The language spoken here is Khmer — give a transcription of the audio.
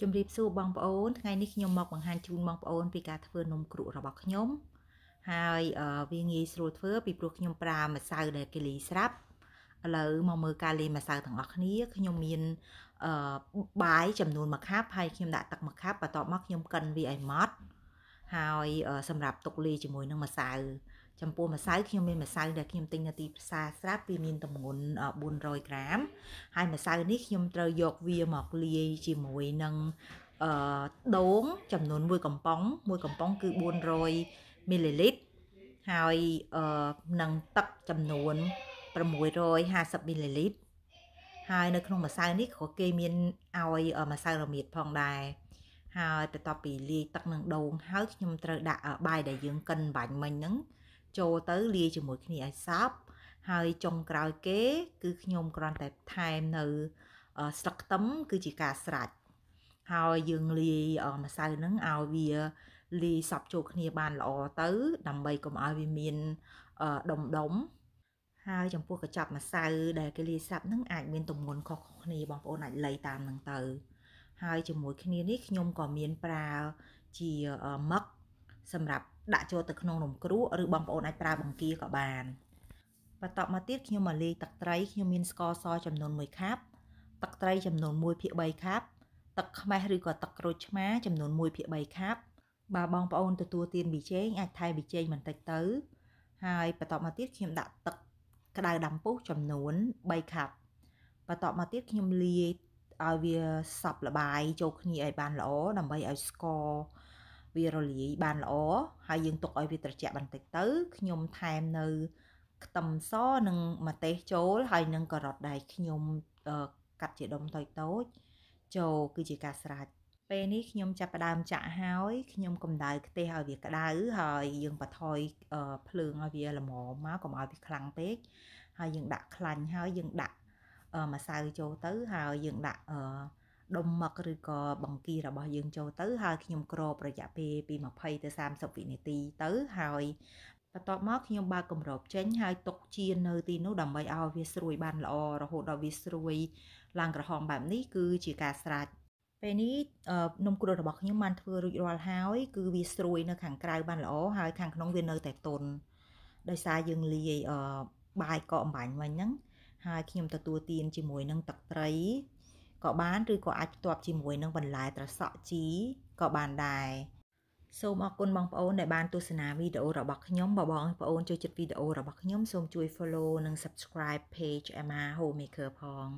ជម្រាបសួរបងប្អូនថ្ងៃនេះខ្ញុំមកបង្ហាញជូនបងប្អូនពីការធ្វើនំគ្រក់របស់ខ្ញុំហើយវាងាយស្រួលធ្វើ ពីព្រោះខ្ញុំប្រើម្សៅដែលគេលីស្រាប់ឥឡូវមកមើលការលាយម្សៅទាំងអស់គ្នាខ្ញុំមានអឺបាយចំនួន1ខាប់ហើយខ្ញុំដាក់ទឹក1ខាប់បន្ទាប់មកខ្ញុំកិនវាឲ្យម៉ត់ហើយសម្រាប់ទុកលាយជាមួយនឹងម្សៅចំពោះម្សៅខ្ញុំមានម្សៅដែលខ្ញុំទិញនៅទីផ្សារស្រាប់វាមានតម្ងន់400ក្រាម ហើយម្សៅនេះខ្ញុំត្រូវយកវាមកលាយជាមួយនឹងអឺដូងចំនួន1កំប៉ុង1កំប៉ុងគឺ400មីលីលីត្រហើយអឺនឹងទឹកចំនួន650មីលីលីត្រហើយនៅក្នុងម្សៅនេះក៏គេមានឲ្យម្សៅរមៀតផងដែរហើយបន្ទាប់ពីលាយទឹកនឹងដូងហើយខ្ញុំត្រូវដាក់បាយដែលយើងកិនបាញ់មិញហ្នឹងចូលទៅលាយជាមួយគ្នាឲ្យសព្វហើយចុងក្រោយគេគឺខ្ញុំគ្រាន់តែថែមនៅស្លឹកខ្ទឹមគឺជាការស្រាច់ហើយយើងលាយម្សៅហ្នឹងឲ្យវាលាយសពចូលគ្នាបានល្អទៅដើម្បីកុំឲ្យវាមានដុំដុំហើយចំពោះកញ្ចប់ម្សៅដែលគេលាយស្រាប់ហ្នឹងអាចមានទម្ងន់ខុសៗគ្នាបងប្អូនអាចលៃតាមហ្នឹងទៅហើយជាមួយគ្នានេះខ្ញុំក៏មានប្រើជាមឹកសម្រាប់ដាក់ចូលទៅក្នុងនំគ្រក់ឬបងប្អូនអាចប្រើបង្គាក៏បានបន្តមកទៀតខ្ញុំមកលាយទឹកត្រីខ្ញុំមានស្ករសចំនួន1ខាប់ទឹកត្រី ចំនួន1ភាគ3ខាប់ទឹកខ្មេះឬក៏ទឹកក្រូចឆ្មាចំនួន1ភាគ3ខាប់បើបងប្អូនទទួលទានប៊ីចេងអាចថែប៊ីចេងបន្តិចទៅ ហើយបន្តមកទៀតខ្ញុំដាក់ទឹកក្តៅដាំពុះចំនួន3ខាប់បន្តមកទៀតខ្ញុំលាយឲ្យវាសប់ល្បាយចូលគ្នាឲ្យបានល្អដើម្បីឲ្យស្ករវារលាយបានល្អហើយយើងទុកឲ្យវាត្រជាក់បន្តិចទៅខ្ញុំថែមនៅខ្ទឹមសនិងម្ទេសចូលហើយនិងការ៉ុតដែរខ្ញុំកាត់ជាដុំតូចតូចចូលគឺជាការស្រាច់ពេលនេះខ្ញុំចាប់ផ្ដើមចាក់ហើយខ្ញុំកម្ដៅខ្ទះឲ្យវាក្ដៅហើយយើងបន្ថយភ្លើងឲ្យវាល្មមមកកុំឲ្យវាខ្លាំងពេកហើយយើងដាក់ខ្លាញ់ហើយយើងដាក់ម្សៅចូលទៅហើយយើងដាក់អឺដុំមឹកឬក៏បង្គារបស់យើងចូលទៅ ហើយខ្ញុំក្របរយៈពេលពី20ទៅ30វិនាទីទៅហើយបន្ទាប់មកខ្ញុំបើកគម្របចេញហើយទុកជានៅទីនោះដើម្បីឲ្យវាស្រួយបានល្អរហូតដល់វាស្រួយឡើងក្រហមបែបនេះគឺជាការស្រាច់ពេលនេះនំគ្រួសរបស់ខ្ញុំបានធ្វើរួចរាល់ហើយ គឺវាស្រួយនៅខាងក្រៅបានល្អហើយខាងក្នុងវានៅតែទន់ដោយសារយើងលាយបាយកកអំបាញ់វិញហ្នឹង ហើយខ្ញុំទទួលទានជាមួយនឹងទឹកត្រីក៏បានឬក៏អាចផ្ទាប់ជាមួយនឹងបន្លែត្រសក់ជីក៏បានដែរសូមអរគុណបងប្អូនដែលបានទស្សនាវីដេអូរបស់ខ្ញុំបើបងប្អូនចូលចិត្តវីដេអូរបស់ខ្ញុំសូមជួយ follow និង subscribe page Emma Homemaker ផង